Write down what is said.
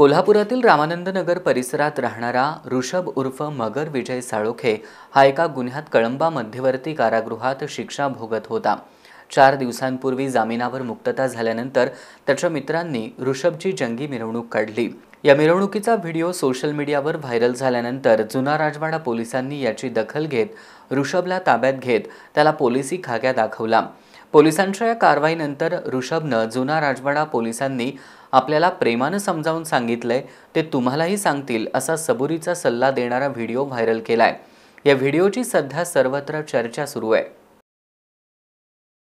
कोल्हापुरातील रामानंद नगर परिसरात राहणारा ऋषभ उर्फ मगर विजय साळोखे हा एका गुन्ह्यात कळंबा मध्यवर्ती कारागृहात शिक्षा भोगत होता चार दिवसांपूर्वी जामिनावर मुक्तता झाल्यानंतर त्याच्या मित्रांनी ऋषभची जंगी मिरवणूक काढली या मिरवणुकीचा व्हिडिओ सोशल मीडियावर व्हायरल झाल्यानंतर जुना राजवाडा पोलिसांनी याची दखल घेत ऋषभला ताब्यात घेत त्याला पोलिसी खाक्या दाखवला पोलिसांच्या या कारवाईनंतर ऋषभनं जुना राजवाडा पोलिसांनी आपल्याला प्रेमानं समजावून सांगितलंय ते तुम्हालाही सांगतील असा सबुरीचा सल्ला देणारा व्हिडिओ व्हायरल केला आहे या व्हिडिओची सध्या सर्वत्र चर्चा सुरू आहे